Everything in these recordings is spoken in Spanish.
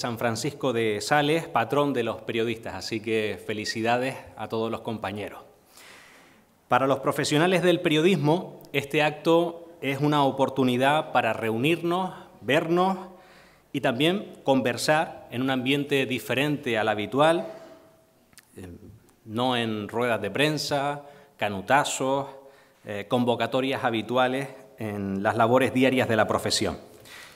San Francisco de Sales, patrón de los periodistas, así que felicidades a todos los compañeros. Para los profesionales del periodismo, este acto es una oportunidad para reunirnos, vernos y también conversar en un ambiente diferente al habitual, eh, no en ruedas de prensa, canutazos, eh, convocatorias habituales en las labores diarias de la profesión.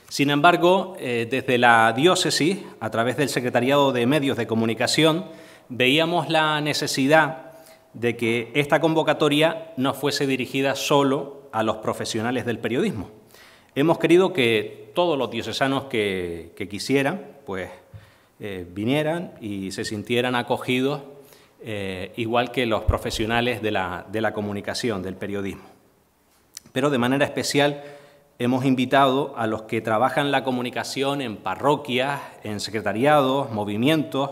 Sin embargo, eh, desde la diócesis, a través del Secretariado de Medios de Comunicación, veíamos la necesidad de que esta convocatoria no fuese dirigida solo a los profesionales del periodismo. Hemos querido que todos los diocesanos que, quisieran, pues eh, vinieran y se sintieran acogidos, eh, igual que los profesionales de la comunicación, del periodismo. Pero de manera especial, hemos invitado a los que trabajan la comunicación en parroquias, en secretariados, movimientos.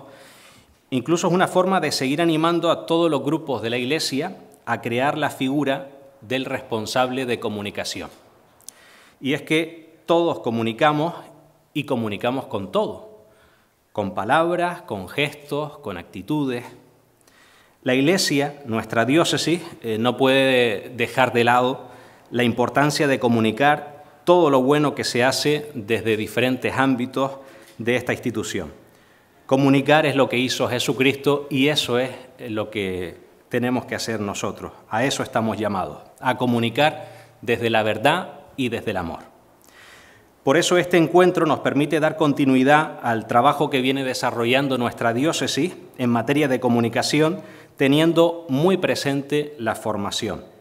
Incluso es una forma de seguir animando a todos los grupos de la Iglesia a crear la figura del responsable de comunicación. Y es que todos comunicamos y comunicamos con todo, con palabras, con gestos, con actitudes. La Iglesia, nuestra diócesis, eh, no puede dejar de lado la importancia de comunicar todo lo bueno que se hace desde diferentes ámbitos de esta institución. Comunicar es lo que hizo Jesucristo y eso es lo que tenemos que hacer nosotros. A eso estamos llamados, a comunicar desde la verdad y desde el amor. Por eso este encuentro nos permite dar continuidad al trabajo que viene desarrollando nuestra diócesis en materia de comunicación, teniendo muy presente la formación.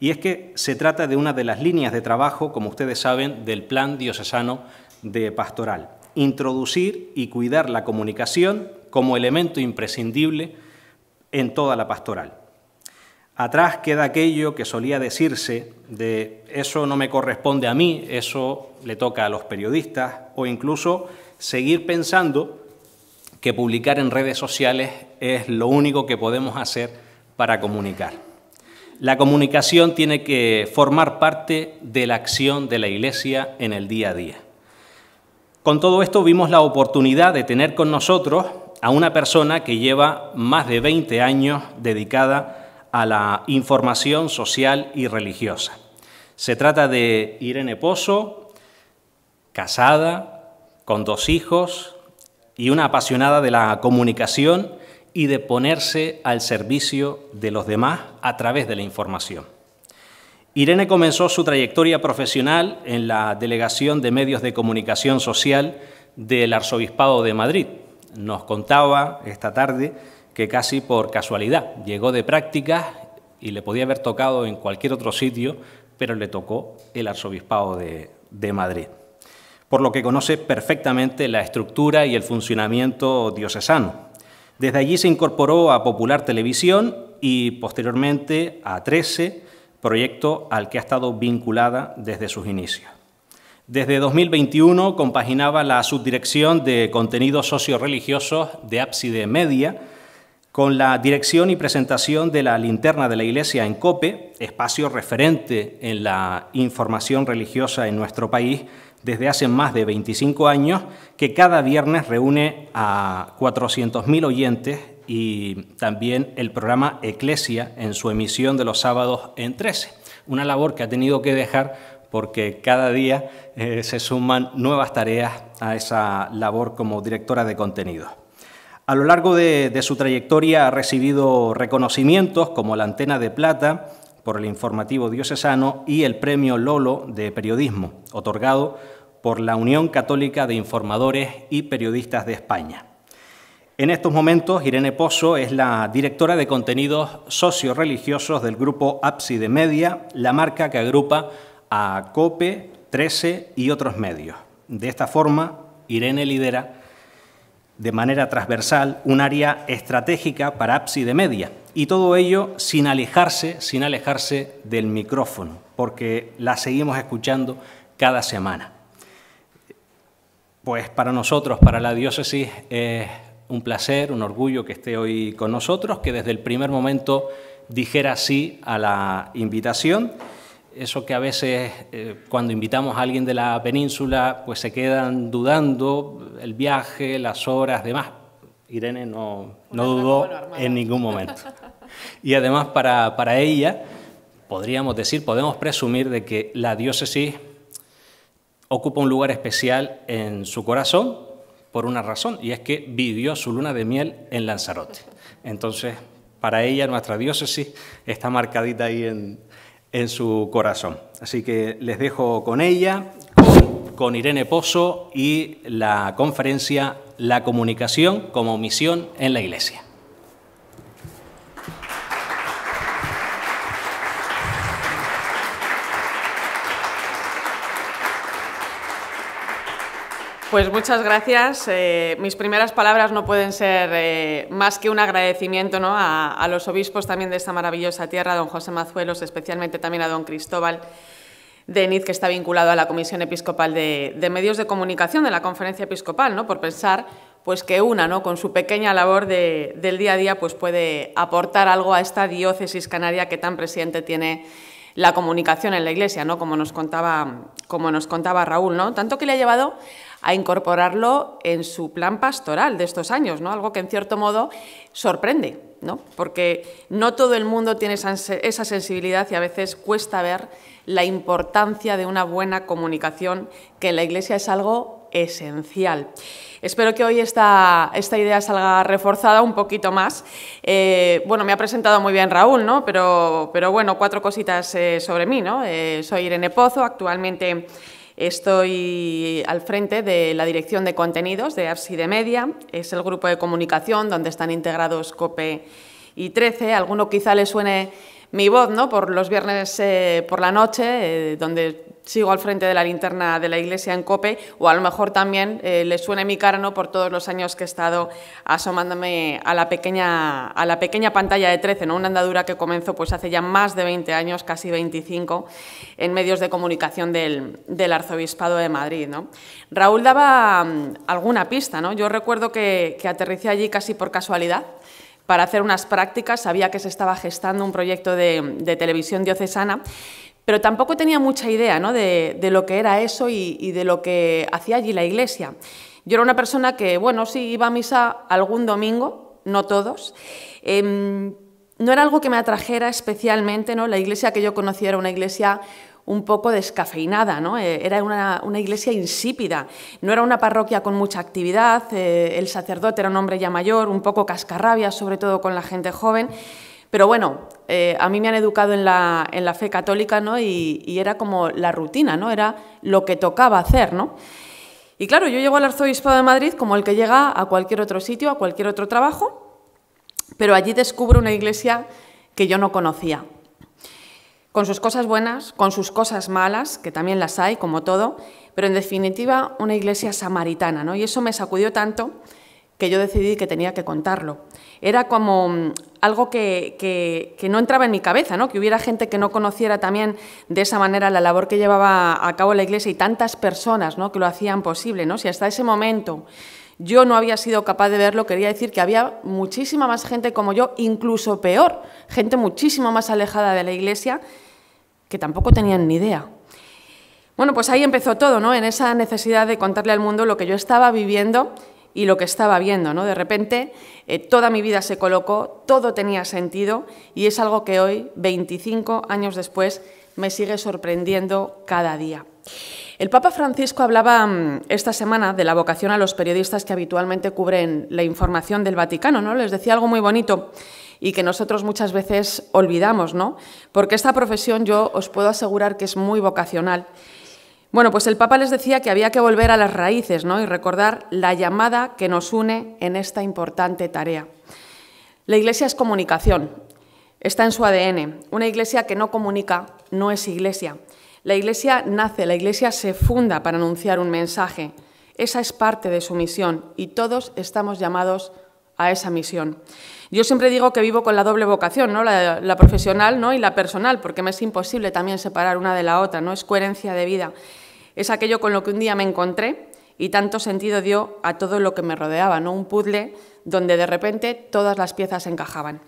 Y es que se trata de una de las líneas de trabajo, como ustedes saben, del Plan Diocesano de Pastoral. Introducir y cuidar la comunicación como elemento imprescindible en toda la pastoral. Atrás queda aquello que solía decirse de eso no me corresponde a mí, eso le toca a los periodistas, o incluso seguir pensando que publicar en redes sociales es lo único que podemos hacer para comunicar. La comunicación tiene que formar parte de la acción de la Iglesia en el día a día. Con todo esto vimos la oportunidad de tener con nosotros a una persona que lleva más de 20 años dedicada a la información social y religiosa. Se trata de Irene Pozo, casada, con dos hijos y una apasionada de la comunicación y de ponerse al servicio de los demás a través de la información. Irene comenzó su trayectoria profesional en la Delegación de Medios de Comunicación Social del Arzobispado de Madrid. Nos contaba esta tarde que casi por casualidad llegó de prácticas y le podía haber tocado en cualquier otro sitio, pero le tocó el Arzobispado de, de Madrid, por lo que conoce perfectamente la estructura y el funcionamiento diocesano desde allí se incorporó a Popular Televisión y posteriormente a 13, proyecto al que ha estado vinculada desde sus inicios. Desde 2021 compaginaba la subdirección de contenidos socioreligiosos de Ábside Media con la dirección y presentación de la linterna de la Iglesia en COPE, espacio referente en la información religiosa en nuestro país, desde hace más de 25 años, que cada viernes reúne a 400.000 oyentes y también el programa Eclesia en su emisión de los sábados en 13, una labor que ha tenido que dejar porque cada día eh, se suman nuevas tareas a esa labor como directora de contenido. A lo largo de su trayectoria ha recibido reconocimientos como la Antena de Plata, por el informativo diocesano y el premio Lolo de periodismo, otorgado por la Unión Católica de Informadores y Periodistas de España. En estos momentos, Irene Pozo es la directora de contenidos socio-religiosos del grupo Ábside Media, la marca que agrupa a COPE, 13 y otros medios. De esta forma, Irene lidera de manera transversal un área estratégica para Ábside Media, y todo ello sin alejarse, sin alejarse del micrófono, porque la seguimos escuchando cada semana. Pues para nosotros, para la diócesis, es un placer, un orgullo que esté hoy con nosotros, que desde el primer momento dijera sí a la invitación. Eso que a veces eh, cuando invitamos a alguien de la península, pues se quedan dudando el viaje, las horas, demás. Irene no, no dudó en ningún momento. Y además para, ella, podríamos decir, podemos presumir de que la diócesis ocupa un lugar especial en su corazón por una razón, y es que vivió su luna de miel en Lanzarote. Entonces, para ella nuestra diócesis está marcadita ahí en, su corazón. Así que les dejo con ella, con, con Irene Pozo y la conferencia la comunicación como misión en la Iglesia. Pues muchas gracias. Eh, mis primeras palabras no pueden ser eh, más que un agradecimiento a, a, los obispos también de esta maravillosa tierra, a don José Mazuelos, especialmente también a don Cristóbal de que está vinculado a la Comisión Episcopal de, Medios de Comunicación de la Conferencia Episcopal, ¿no? por pensar pues que una, ¿no? con su pequeña labor de, del día a día, pues puede aportar algo a esta diócesis canaria que tan presente tiene la comunicación en la Iglesia, ¿no? como, nos contaba, como nos contaba Raúl, ¿no? tanto que le ha llevado a incorporarlo en su plan pastoral de estos años, ¿no? algo que en cierto modo sorprende, ¿no? porque no todo el mundo tiene esa sensibilidad y a veces cuesta ver la importancia de una buena comunicación, que en la Iglesia es algo esencial. Espero que hoy esta, esta idea salga reforzada un poquito más. Eh, bueno, me ha presentado muy bien Raúl, ¿no? Pero, pero bueno, cuatro cositas eh, sobre mí, ¿no? Eh, soy Irene Pozo, actualmente Estoy al frente de la dirección de contenidos de de Media, es el grupo de comunicación donde están integrados COPE y 13. alguno quizá le suene mi voz, ¿no? Por los viernes eh, por la noche, eh, donde sigo al frente de la linterna de la iglesia en Cope, o a lo mejor también eh, le suene mi cara, ¿no? Por todos los años que he estado asomándome a la pequeña, a la pequeña pantalla de 13, Una andadura que comenzó pues hace ya más de 20 años, casi 25, en medios de comunicación del, Arzobispado de Madrid, ¿no? Raúl daba mm, alguna pista, ¿no? Yo recuerdo que, que aterricé allí casi por casualidad, para hacer unas prácticas, sabía que se estaba gestando un proyecto de, televisión diocesana, pero tampoco tenía mucha idea de, lo que era eso y, de lo que hacía allí la iglesia. Yo era una persona que, bueno, sí, iba a misa algún domingo, no todos. Em, no era algo que me atrajera especialmente, ¿no? La iglesia que yo conocía era una iglesia un poco descafeinada, ¿no? Eh, era una, iglesia insípida, no era una parroquia con mucha actividad, eh, el sacerdote era un hombre ya mayor, un poco cascarrabia, sobre todo con la gente joven, pero bueno, eh, a mí me han educado en la, fe católica, ¿no? Y, era como la rutina, ¿no? Era lo que tocaba hacer, ¿no? Y claro, yo llego al arzobispo de Madrid como el que llega a cualquier otro sitio, a cualquier otro trabajo, pero allí descubro una iglesia que yo no conocía con sus cosas buenas, con sus cosas malas, que también las hay, como todo, pero en definitiva una iglesia samaritana, ¿no? Y eso me sacudió tanto que yo decidí que tenía que contarlo. Era como mm, algo que, que, no entraba en mi cabeza, ¿no? que hubiera gente que no conociera también de esa manera la labor que llevaba a cabo la Iglesia y tantas personas ¿no? que lo hacían posible. ¿no? Si hasta ese momento yo no había sido capaz de verlo, quería decir que había muchísima más gente como yo, incluso peor, gente muchísimo más alejada de la iglesia, que tampoco tenían ni idea. Bueno, pues ahí empezó todo, ¿no? En esa necesidad de contarle al mundo lo que yo estaba viviendo y lo que estaba viendo, ¿no? De repente eh, toda mi vida se colocó, todo tenía sentido y es algo que hoy, 25 años después, me sigue sorprendiendo cada día. El Papa Francisco hablaba mm, esta semana de la vocación a los periodistas que habitualmente cubren la información del Vaticano, ¿no? Les decía algo muy bonito y que nosotros muchas veces olvidamos, ¿no? Porque esta profesión yo os puedo asegurar que es muy vocacional. Bueno, pues el Papa les decía que había que volver a las raíces, ¿no? Y recordar la llamada que nos une en esta importante tarea. La Iglesia es comunicación, está en su ADN, una Iglesia que no comunica no es iglesia. La iglesia nace, la iglesia se funda para anunciar un mensaje. Esa es parte de su misión y todos estamos llamados a esa misión. Yo siempre digo que vivo con la doble vocación, ¿no? la, profesional ¿no? y la personal, porque me es imposible también separar una de la otra, no es coherencia de vida. Es aquello con lo que un día me encontré y tanto sentido dio a todo lo que me rodeaba, ¿no? un puzzle donde de repente todas las piezas encajaban.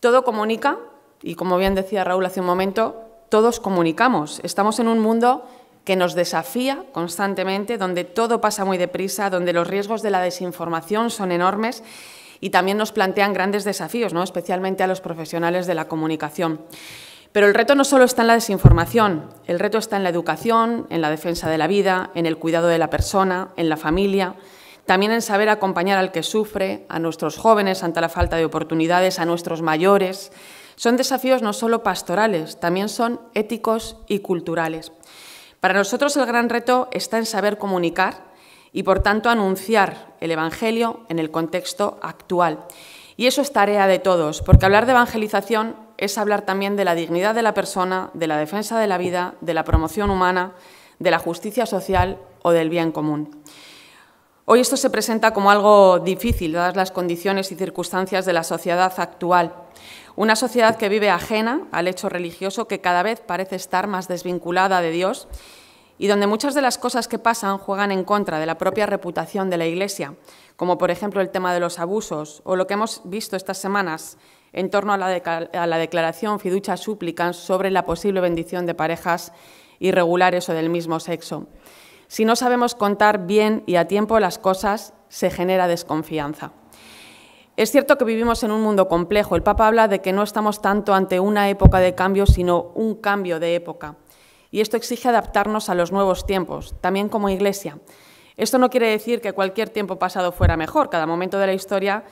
Todo comunica, y como bien decía Raúl hace un momento, todos comunicamos. Estamos en un mundo que nos desafía constantemente, donde todo pasa muy deprisa, donde los riesgos de la desinformación son enormes y también nos plantean grandes desafíos, ¿no? especialmente a los profesionales de la comunicación. Pero el reto no solo está en la desinformación, el reto está en la educación, en la defensa de la vida, en el cuidado de la persona, en la familia, también en saber acompañar al que sufre, a nuestros jóvenes ante la falta de oportunidades, a nuestros mayores, son desafíos no solo pastorales, también son éticos y culturales. Para nosotros el gran reto está en saber comunicar y, por tanto, anunciar el Evangelio en el contexto actual. Y eso es tarea de todos, porque hablar de evangelización es hablar también de la dignidad de la persona, de la defensa de la vida, de la promoción humana, de la justicia social o del bien común. Hoy esto se presenta como algo difícil, dadas las condiciones y circunstancias de la sociedad actual. Una sociedad que vive ajena al hecho religioso, que cada vez parece estar más desvinculada de Dios y donde muchas de las cosas que pasan juegan en contra de la propia reputación de la Iglesia, como por ejemplo el tema de los abusos o lo que hemos visto estas semanas en torno a la, declaración fiducia súplica sobre la posible bendición de parejas irregulares o del mismo sexo. Si no sabemos contar bien y a tiempo las cosas, se genera desconfianza. Es cierto que vivimos en un mundo complejo. El Papa habla de que no estamos tanto ante una época de cambio, sino un cambio de época. Y esto exige adaptarnos a los nuevos tiempos, también como Iglesia. Esto no quiere decir que cualquier tiempo pasado fuera mejor. Cada momento de la historia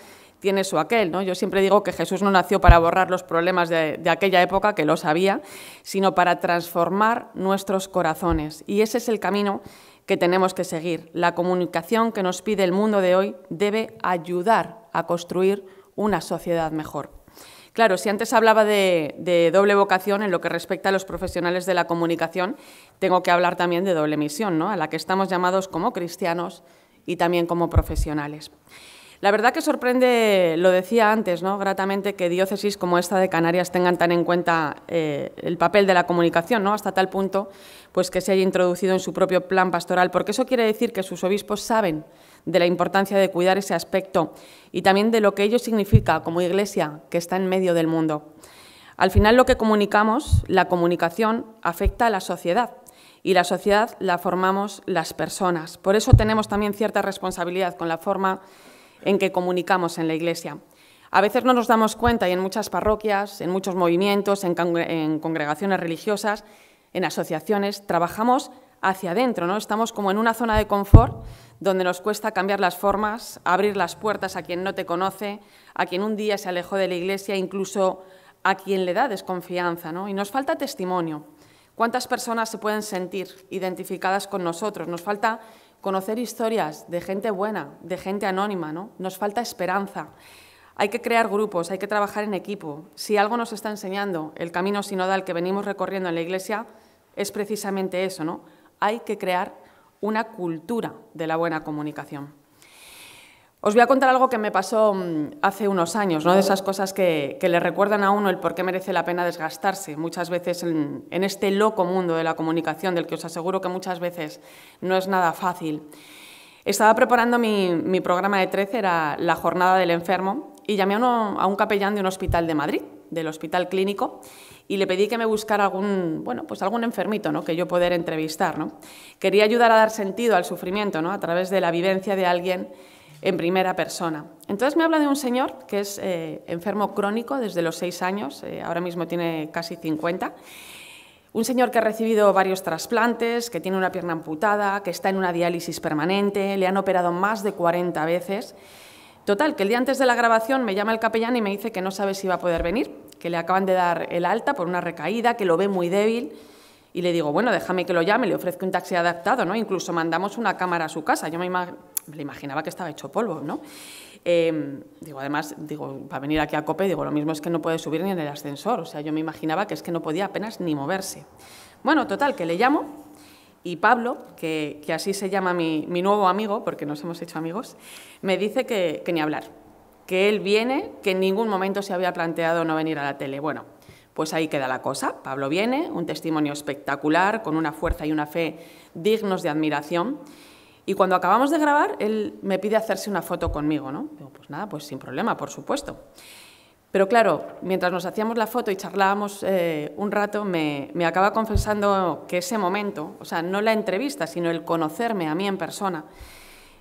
tiene su aquel. ¿no? Yo siempre digo que Jesús no nació para borrar los problemas de, aquella época, que lo sabía, sino para transformar nuestros corazones. Y ese es el camino que tenemos que seguir. La comunicación que nos pide el mundo de hoy debe ayudar a construir una sociedad mejor. Claro, si antes hablaba de, de doble vocación en lo que respecta a los profesionales de la comunicación, tengo que hablar también de doble misión, ¿no? a la que estamos llamados como cristianos y también como profesionales. La verdad que sorprende, lo decía antes, ¿no? gratamente, que diócesis como esta de Canarias tengan tan en cuenta eh, el papel de la comunicación, ¿no? hasta tal punto pues, que se haya introducido en su propio plan pastoral, porque eso quiere decir que sus obispos saben de la importancia de cuidar ese aspecto y también de lo que ello significa como iglesia que está en medio del mundo. Al final lo que comunicamos, la comunicación, afecta a la sociedad y la sociedad la formamos las personas. Por eso tenemos también cierta responsabilidad con la forma en que comunicamos en la Iglesia. A veces no nos damos cuenta y en muchas parroquias, en muchos movimientos, en, congregaciones religiosas, en asociaciones, trabajamos hacia adentro, ¿no? Estamos como en una zona de confort donde nos cuesta cambiar las formas, abrir las puertas a quien no te conoce, a quien un día se alejó de la iglesia, incluso a quien le da desconfianza, ¿no? Y nos falta testimonio. ¿Cuántas personas se pueden sentir identificadas con nosotros? Nos falta conocer historias de gente buena, de gente anónima, ¿no? Nos falta esperanza. Hay que crear grupos, hay que trabajar en equipo. Si algo nos está enseñando el camino sinodal que venimos recorriendo en la Iglesia, es precisamente eso, ¿no? Hay que crear una cultura de la buena comunicación. Os voy a contar algo que me pasó mm, hace unos años, ¿no? de esas cosas que, le recuerdan a uno el por qué merece la pena desgastarse. Muchas veces en, este loco mundo de la comunicación, del que os aseguro que muchas veces no es nada fácil. Estaba preparando mi, programa de 13, era la jornada del enfermo, y llamé a, a un capellán de un hospital de Madrid, del hospital clínico, y le pedí que me buscara algún, bueno, pues algún enfermito ¿no? que yo poder entrevistar. ¿no? Quería ayudar a dar sentido al sufrimiento ¿no? a través de la vivencia de alguien en primera persona. Entonces me habla de un señor que es eh, enfermo crónico desde los seis años, eh, ahora mismo tiene casi 50, un señor que ha recibido varios trasplantes, que tiene una pierna amputada, que está en una diálisis permanente, le han operado más de 40 veces. Total, que el día antes de la grabación me llama el capellán y me dice que no sabe si va a poder venir, que le acaban de dar el alta por una recaída, que lo ve muy débil. Y le digo, bueno, déjame que lo llame, le ofrezco un taxi adaptado, ¿no? Incluso mandamos una cámara a su casa. Yo me imagino me imaginaba que estaba hecho polvo, ¿no? Em, digo, además, digo, para venir aquí a COPE, digo, lo mismo es que no puede subir ni en el ascensor, o sea, yo me imaginaba que es que no podía apenas ni moverse. Bueno, total, que le llamo y Pablo, que, así se llama mi, nuevo amigo, porque nos hemos hecho amigos, me dice que, que ni hablar, que él viene, que en ningún momento se había planteado no venir a la tele. Bueno, pues ahí queda la cosa. Pablo viene, un testimonio espectacular, con una fuerza y una fe dignos de admiración. Y cuando acabamos de grabar, él me pide hacerse una foto conmigo, ¿no? pues nada, pues sin problema, por supuesto. Pero claro, mientras nos hacíamos la foto y charlábamos eh, un rato, me, acaba confesando que ese momento, o sea, no la entrevista, sino el conocerme a mí en persona,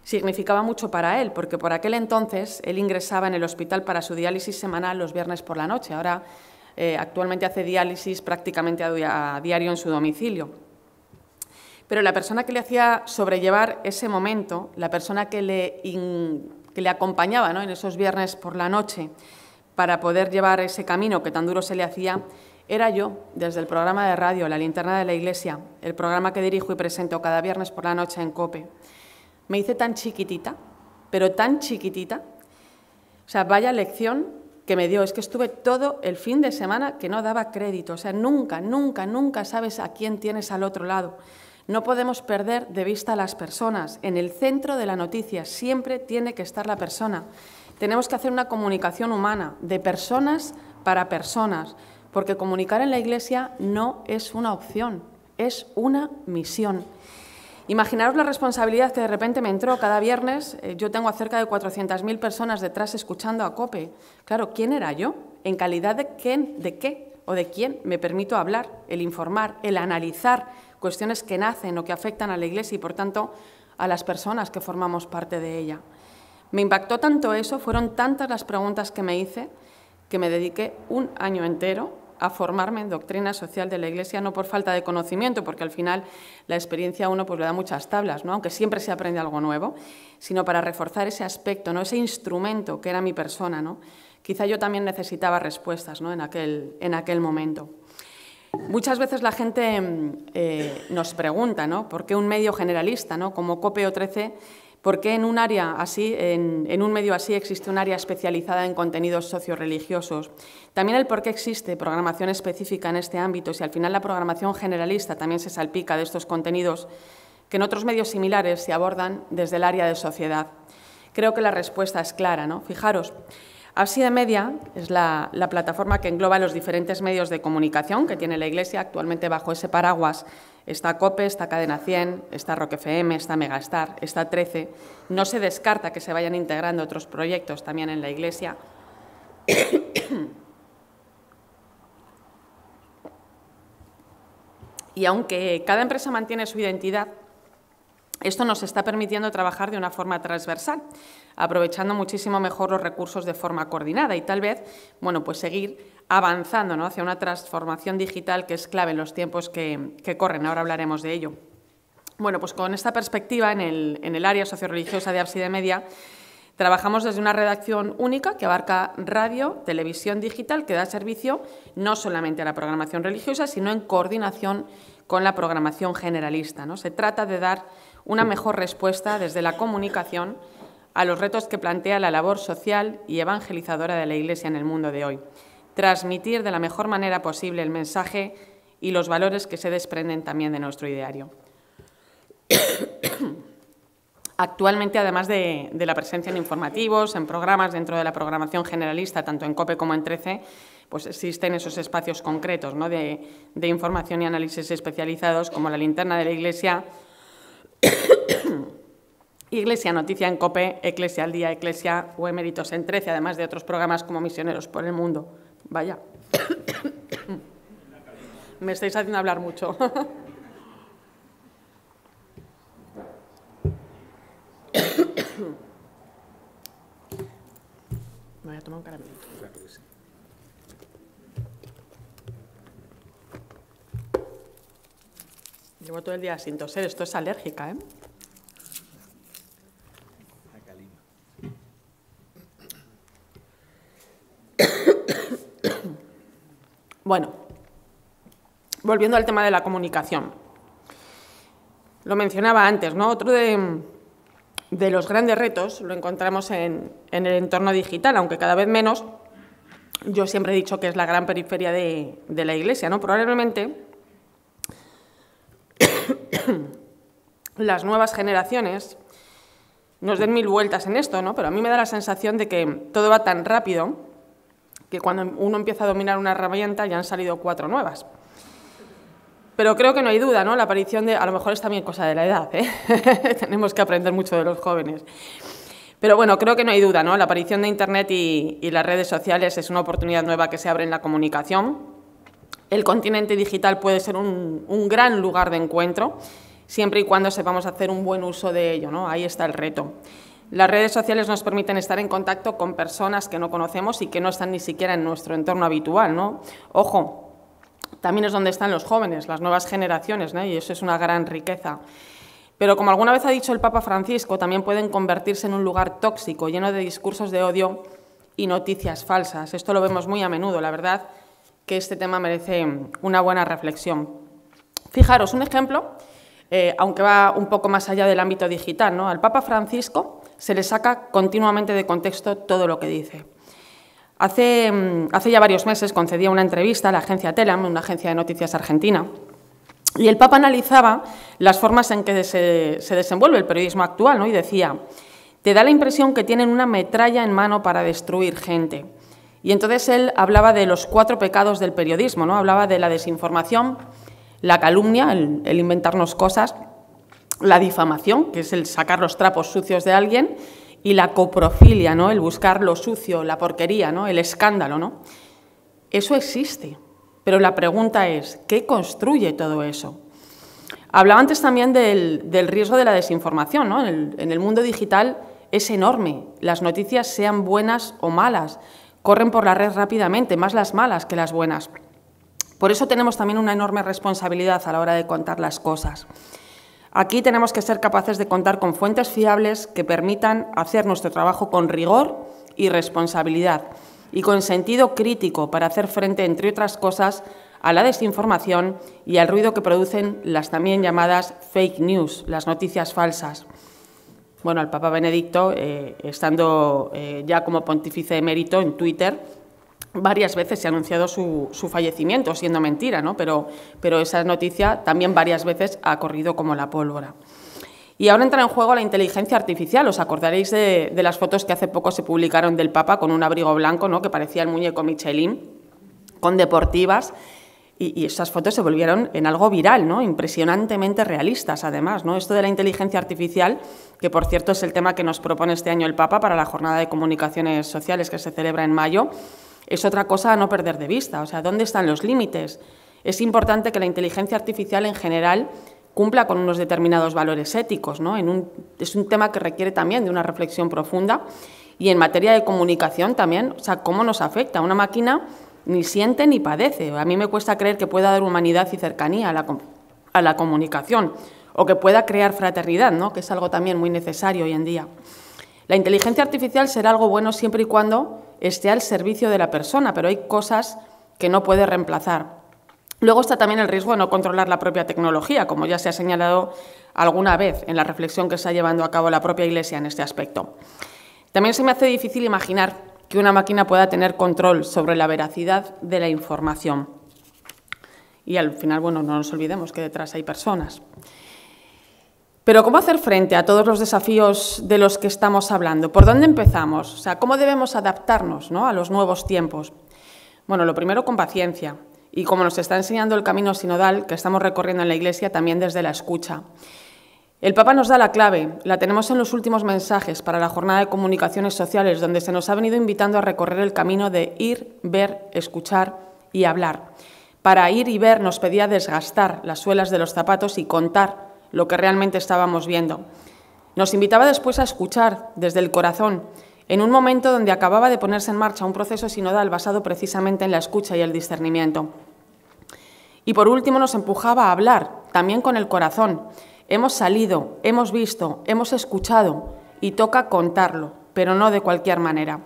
significaba mucho para él, porque por aquel entonces él ingresaba en el hospital para su diálisis semanal los viernes por la noche. Ahora, eh, actualmente hace diálisis prácticamente a diario en su domicilio. Pero la persona que le hacía sobrellevar ese momento, la persona que le, acompañaba ¿no? en esos viernes por la noche para poder llevar ese camino que tan duro se le hacía, era yo, desde el programa de radio La Linterna de la Iglesia, el programa que dirijo y presento cada viernes por la noche en COPE. Me hice tan chiquitita, pero tan chiquitita. O sea, vaya lección que me dio. Es que estuve todo el fin de semana que no daba crédito. O sea, nunca, nunca, nunca sabes a quién tienes al otro lado. No podemos perder de vista a las personas. En el centro de la noticia siempre tiene que estar la persona. Tenemos que hacer una comunicación humana, de personas para personas, porque comunicar en la Iglesia no es una opción, es una misión. Imaginaros la responsabilidad que de repente me entró cada viernes. Eh, yo tengo a cerca de 400.000 personas detrás escuchando a COPE. Claro, ¿quién era yo? ¿En calidad de, quién, de qué o de quién me permito hablar, el informar, el analizar cuestiones que nacen o que afectan a la Iglesia y, por tanto, a las personas que formamos parte de ella. Me impactó tanto eso, fueron tantas las preguntas que me hice, que me dediqué un año entero a formarme en doctrina social de la Iglesia, no por falta de conocimiento, porque al final la experiencia a uno pues, le da muchas tablas, ¿no? aunque siempre se aprende algo nuevo, sino para reforzar ese aspecto, ¿no? ese instrumento que era mi persona. ¿no? Quizá yo también necesitaba respuestas ¿no? en, aquel, en aquel momento. Muchas veces la gente mm, eh, nos pregunta, ¿Por qué un medio generalista, Como copeo 13, ¿por qué en un área así, en, un medio así, existe un área especializada en contenidos religiosos También el por qué existe programación específica en este ámbito, si al final la programación generalista también se salpica de estos contenidos que en otros medios similares se abordan desde el área de sociedad. Creo que la respuesta es clara, ¿no? Fijaros de Media es la, plataforma que engloba los diferentes medios de comunicación que tiene la Iglesia. Actualmente bajo ese paraguas está COPE, está Cadena 100, está Rock FM, está Megastar, está 13. No se descarta que se vayan integrando otros proyectos también en la Iglesia. y aunque cada empresa mantiene su identidad, esto nos está permitiendo trabajar de una forma transversal, aprovechando muchísimo mejor los recursos de forma coordinada y tal vez, bueno, pues seguir avanzando hacia una transformación digital que es clave en los tiempos que, corren. Ahora hablaremos de ello. Bueno, pues con esta perspectiva en el, en el área socioreligiosa de Abside Media, Trabajamos desde una redacción única que abarca radio, televisión digital, que da servicio no solamente a la programación religiosa, sino en coordinación con la programación generalista. ¿no? Se trata de dar una mejor respuesta desde la comunicación a los retos que plantea la labor social y evangelizadora de la Iglesia en el mundo de hoy, transmitir de la mejor manera posible el mensaje y los valores que se desprenden también de nuestro ideario. Actualmente, además de, la presencia en informativos, en programas dentro de la programación generalista, tanto en COPE como en 13, pues existen esos espacios concretos ¿no? de información y análisis especializados como la linterna de la Iglesia Iglesia Noticia en COPE, Iglesia al Día, Eclesia o Eméritos en 13, además de otros programas como Misioneros por el Mundo. Vaya. Me estáis haciendo hablar mucho. Me voy a tomar un caramelito. Llevo todo el día sin toser, esto es alérgica, ¿eh? Bueno, volviendo al tema de la comunicación. Lo mencionaba antes, ¿no? Otro de, los grandes retos lo encontramos en, el entorno digital, aunque cada vez menos. Yo siempre he dicho que es la gran periferia de, de la Iglesia, ¿no? Probablemente las nuevas generaciones nos den mil vueltas en esto, Pero a mí me da la sensación de que todo va tan rápido que cuando uno empieza a dominar una herramienta ya han salido cuatro nuevas. Pero creo que no hay duda, ¿no? La aparición de, a lo mejor es también cosa de la edad, ¿eh? tenemos que aprender mucho de los jóvenes. Pero bueno, creo que no hay duda, ¿no? La aparición de Internet y, y las redes sociales es una oportunidad nueva que se abre en la comunicación, el continente digital puede ser un, gran lugar de encuentro, siempre y cuando sepamos hacer un buen uso de ello, ¿no? Ahí está el reto. Las redes sociales nos permiten estar en contacto con personas que no conocemos y que no están ni siquiera en nuestro entorno habitual, ¿no? Ojo, también es donde están los jóvenes, las nuevas generaciones, y eso es una gran riqueza. Pero como alguna vez ha dicho el Papa Francisco, también pueden convertirse en un lugar tóxico, lleno de discursos de odio y noticias falsas. Esto lo vemos muy a menudo, la verdad que este tema merece una buena reflexión. Fijaros, un ejemplo, eh, aunque va un poco más allá del ámbito digital, ¿no? al Papa Francisco se le saca continuamente de contexto todo lo que dice. Mm, hace, ya varios meses concedía una entrevista a la agencia Telam, una agencia de noticias argentina, y el Papa analizaba las formas en que se, desenvuelve el periodismo actual ¿no? y decía, te da la impresión que tienen una metralla en mano para destruir gente. Y entonces él hablaba de los cuatro pecados del periodismo, ¿no? Hablaba de la desinformación, la calumnia, el, inventarnos cosas, la difamación, que es el sacar los trapos sucios de alguien, y la coprofilia, ¿no? El buscar lo sucio, la porquería, ¿no? El escándalo, ¿no? Eso existe, pero la pregunta es, ¿qué construye todo eso? Hablaba antes también del, riesgo de la desinformación, en el mundo digital es enorme, las noticias sean buenas o malas, corren por la red rápidamente, más las malas que las buenas. Por eso tenemos también una enorme responsabilidad a la hora de contar las cosas. Aquí tenemos que ser capaces de contar con fuentes fiables que permitan hacer nuestro trabajo con rigor y responsabilidad y con sentido crítico para hacer frente, entre otras cosas, a la desinformación y al ruido que producen las también llamadas fake news, las noticias falsas bueno, al Papa Benedicto, eh, estando eh, ya como pontífice emérito en Twitter, varias veces se ha anunciado su, fallecimiento, siendo mentira, pero, pero esa noticia también varias veces ha corrido como la pólvora. Y ahora entra en juego la inteligencia artificial. Os acordaréis de, las fotos que hace poco se publicaron del Papa con un abrigo blanco, que parecía el muñeco Michelin, con deportivas y, esas fotos se volvieron en algo viral, ¿no? impresionantemente realistas además. ¿no? Esto de la inteligencia artificial, que por cierto es el tema que nos propone este año el Papa para la jornada de comunicaciones sociales que se celebra en mayo, es otra cosa a no perder de vista. O sea, ¿dónde están los límites? Es importante que la inteligencia artificial en general cumpla con unos determinados valores éticos. ¿no? es un tema que requiere también de una reflexión profunda. Y en materia de comunicación también, o sea, ¿cómo nos afecta una máquina? ni siente ni padece. A mí me cuesta creer que pueda dar humanidad y cercanía a la, comunicación o que pueda crear fraternidad, ¿no? que es algo también muy necesario hoy en día. La inteligencia artificial será algo bueno siempre y cuando esté al servicio de la persona, pero hay cosas que no puede reemplazar. Luego está también el riesgo de no controlar la propia tecnología, como ya se ha señalado alguna vez en la reflexión que está llevando a cabo la propia Iglesia en este aspecto. También se me hace difícil imaginar que una máquina pueda tener control sobre la veracidad de la información. Y al final, bueno, no nos olvidemos que detrás hay personas. Pero ¿cómo hacer frente a todos los desafíos de los que estamos hablando? ¿Por dónde empezamos? O sea, ¿cómo debemos adaptarnos ¿no? a los nuevos tiempos? Bueno, lo primero con paciencia. Y como nos está enseñando el camino sinodal que estamos recorriendo en la Iglesia, también desde la escucha. El Papa nos da la clave, la tenemos en los últimos mensajes para la jornada de comunicaciones sociales, donde se nos ha venido invitando a recorrer el camino de ir, ver, escuchar y hablar. Para ir y ver nos pedía desgastar las suelas de los zapatos y contar lo que realmente estábamos viendo. Nos invitaba después a escuchar desde el corazón, en un momento donde acababa de ponerse en marcha un proceso sinodal basado precisamente en la escucha y el discernimiento. Y por último nos empujaba a hablar, también con el corazón Hemos salido, hemos visto, hemos escuchado y toca contarlo, pero no de cualquier manera.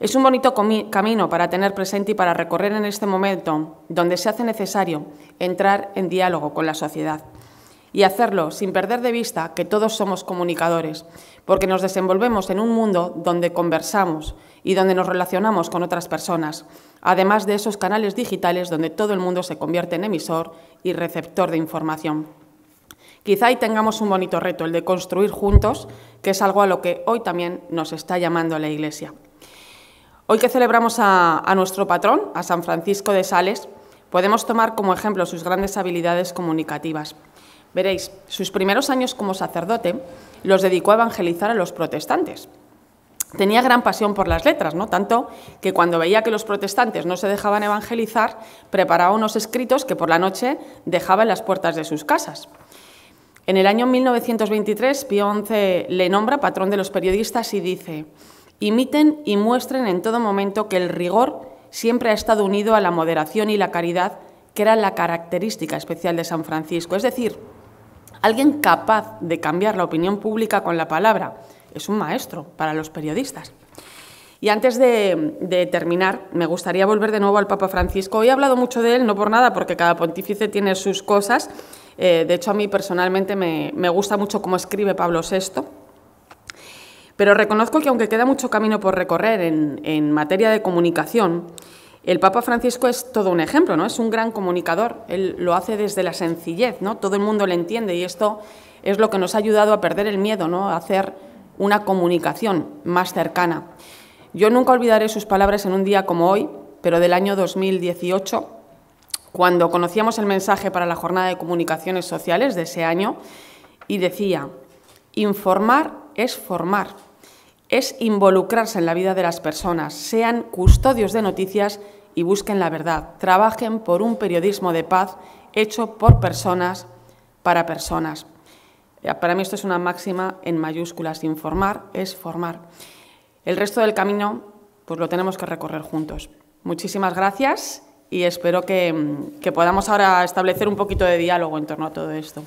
Es un bonito camino para tener presente y para recorrer en este momento donde se hace necesario entrar en diálogo con la sociedad y hacerlo sin perder de vista que todos somos comunicadores, porque nos desenvolvemos en un mundo donde conversamos y donde nos relacionamos con otras personas, además de esos canales digitales donde todo el mundo se convierte en emisor y receptor de información. Quizá ahí tengamos un bonito reto, el de construir juntos, que es algo a lo que hoy también nos está llamando la Iglesia. Hoy que celebramos a, a nuestro patrón, a San Francisco de Sales, podemos tomar como ejemplo sus grandes habilidades comunicativas. Veréis, sus primeros años como sacerdote los dedicó a evangelizar a los protestantes. Tenía gran pasión por las letras, ¿no? Tanto que cuando veía que los protestantes no se dejaban evangelizar, preparaba unos escritos que por la noche dejaba en las puertas de sus casas. En el año 1923, Pío XI le nombra patrón de los periodistas y dice, imiten y muestren en todo momento que el rigor siempre ha estado unido a la moderación y la caridad, que era la característica especial de San Francisco. Es decir, alguien capaz de cambiar la opinión pública con la palabra es un maestro para los periodistas. Y antes de, de, terminar, me gustaría volver de nuevo al Papa Francisco. Hoy he hablado mucho de él, no por nada, porque cada pontífice tiene sus cosas, eh, de hecho, a mí personalmente me, gusta mucho cómo escribe Pablo VI. Pero reconozco que aunque queda mucho camino por recorrer en, materia de comunicación, el Papa Francisco es todo un ejemplo, ¿no? Es un gran comunicador. Él lo hace desde la sencillez, ¿no? Todo el mundo lo entiende y esto es lo que nos ha ayudado a perder el miedo, ¿no? A hacer una comunicación más cercana. Yo nunca olvidaré sus palabras en un día como hoy, pero del año 2018, cuando conocíamos el mensaje para la jornada de comunicaciones sociales de ese año y decía, informar es formar, es involucrarse en la vida de las personas, sean custodios de noticias y busquen la verdad, trabajen por un periodismo de paz hecho por personas para personas. Eh, para mí esto es una máxima en mayúsculas, informar es formar. El resto del camino pues lo tenemos que recorrer juntos. Muchísimas gracias y espero que, podamos ahora establecer un poquito de diálogo en torno a todo esto.